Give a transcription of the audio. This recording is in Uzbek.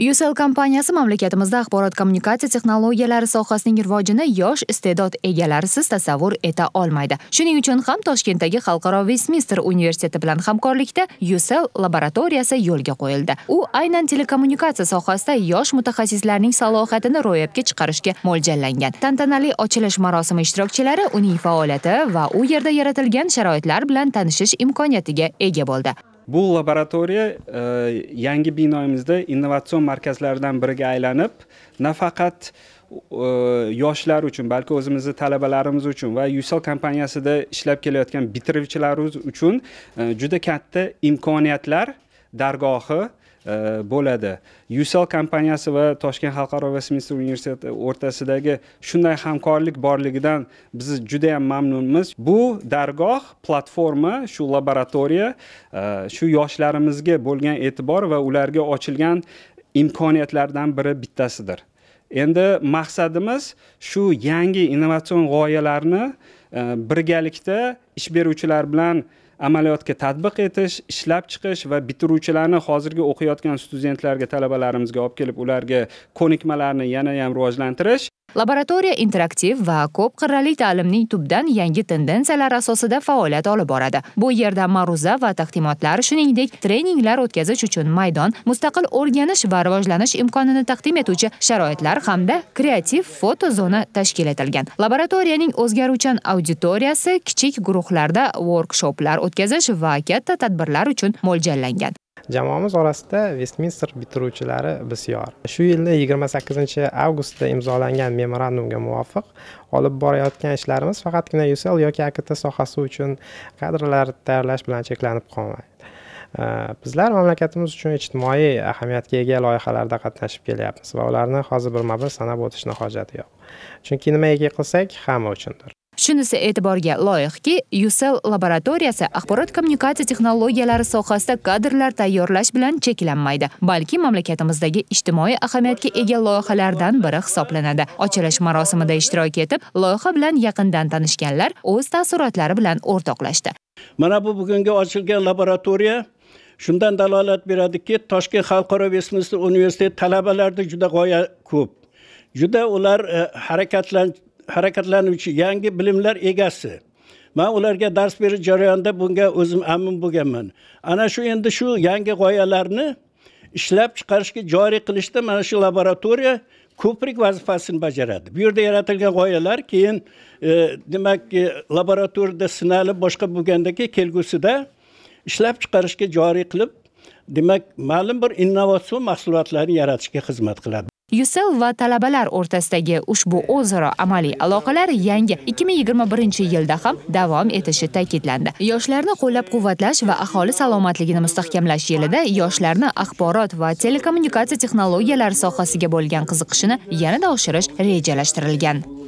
Ucell kompaniyasi mamlakatimizda axborot kommunikatsiya texnologiyalari sohasining rivojini yosh iste'dod egalarisiz tasavvur eta olmaydi. Shuning uchun ham Toshkentdagi Xalqaro Vestminster universiteti bilan hamkorlikda Ucell laboratoriyasi yo'lga qo'yildi. U aynan telekommunikatsiya sohasida yosh mutaxassislarning salohiyatini ro'yobga chiqarishga mo'ljallangan. Tantanali ochilish marosimi ishtirokchilari uning faoliyati va u yerda yaratilgan sharoitlar bilan tanishish imkoniyatiga ega bo'ldi. bu laboratoriya e, yangi binoyimizda innovatsion markazlardan biriga aylanib nafaqat e, yoshlar uchun balki o'zimizni talabalarimiz uchun va yusel kompaniyasida ishlab kelayotgan bitiruvchilarimiz uchun e, juda katta imkoniyatlar dargohi E, bo'ladi yusel kompaniyasi va toshkent xalqaro vestminster universiteti o'rtasidagi shunday hamkorlik borligidan biz juda yam mamnunmiz bu dargoh platforma shu laboratoriya e, shu yoshlarimizga bo'lgan e'tibor va ularga ochilgan imkoniyatlardan biri bittasidir endi maqsadimiz shu yangi innovatsion g'oyalarni Э, birgalikda ish beruvchilar bilan amaliyotga tatbiq etish ishlab chiqish va bitiruvchilarni hozirgi o'qiyotgan studentlarga talabalarimizga olib kelib ularga ko'nikmalarni yana ham rivojlantirish laboratoriya interaktiv va ko'p qirrali ta'limning tubdan yangi tendensiyalar asosida faoliyat olib boradi bu yerda ma'ruza va taqdimotlar shuningdek treninglar o'tkazish uchun maydon mustaqil o'rganish va rivojlanish imkonini taqdim etuvchi sharoitlar hamda kreativ foto zona tashkil etilgan laboratoriyaning o'zgaruvchan auditoriyasi kichik guruhlarda workshoplar o'tkazish va katta tadbirlar uchun mo'ljallangan jamoamiz orasida vestminster bitiruvchilari bisyor shu yilni yigirma sakkizinchi avgustda imzolangan memorandumga muvofiq olib borayotgan ishlarimiz faqatgina usl yoki akt sohasi uchun kadrlar tayyorlash bilan cheklanib qolmaydi bizlar mamlakatimiz uchun ijtimoiy ahamiyatga ega loyihalarda qatnashib kelyapmiz va ularni hozir birma bir sanab o'tishni hojati yo'q chunki nimaiki qilsak hamma uchundir shunisi e'tiborga loyiqki usel laboratoriyasi axborot kommunikatsiya texnologiyalari sohasida kadrlar tayyorlash bilan cheklanmaydi balki mamlakatimizdagi ijtimoiy ahamiyatga ega loyihalardan biri hisoblanadi ochilish marosimida ishtirok etib loyiha bilan yaqindan tanishganlar o'z taassurotlari bilan o'rtoqlashdi mana bu bugungi ochilgan laboratoriya shundan dalolat beradiki toshkent xalqaro vestminster universiteti talabalarida juda g'oya ko'p juda ular e, harakatlan harakatlanuvchi yangi bilimlar egasi man ularga dars berish jarayonida bunga o'zim amin bo'lganman ana shu endi shu yangi g'oyalarni ishlab chiqarishga joriy qilishda mana shu laboratoriya ko'prik vazifasini bajaradi bu yerda yaratilgan g'oyalar keyin e, demak e, laboratoriyada sinalib boshqa bo'lgandan keyin kelgusida ishlab chiqarishga joriy qilib demak ma'lum bir innovatsion mahsulotlarni yaratishga xizmat qiladi Yusel va talabalar o'rtasidagi ushbu o'zaro amaliy aloqalar yangi 2021-yilda ham davom etishi ta'kidlandi. Yoshlarni qo'llab-quvvatlash va aholi salomatligini mustahkamlash yilida yoshlarni axborot va telekommunikatsiya texnologiyalari sohasiga bo'lgan qiziqishini yanada oshirish rejalashtirilgan.